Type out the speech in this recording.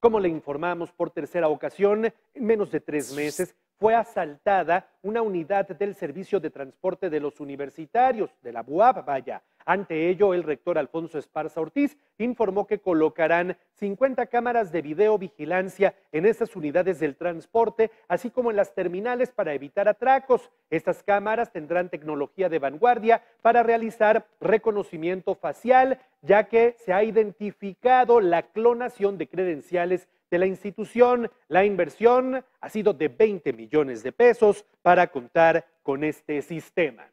Como le informamos por tercera ocasión, en menos de tres meses fue asaltada una unidad del Servicio de Transporte de los Universitarios, de la BUAP, vaya, ante ello, el rector Alfonso Esparza Ortiz informó que colocarán 50 cámaras de videovigilancia en estas unidades del transporte, así como en las terminales para evitar atracos. Estas cámaras tendrán tecnología de vanguardia para realizar reconocimiento facial, ya que se ha identificado la clonación de credenciales de la institución. La inversión ha sido de 20 millones de pesos para contar con este sistema.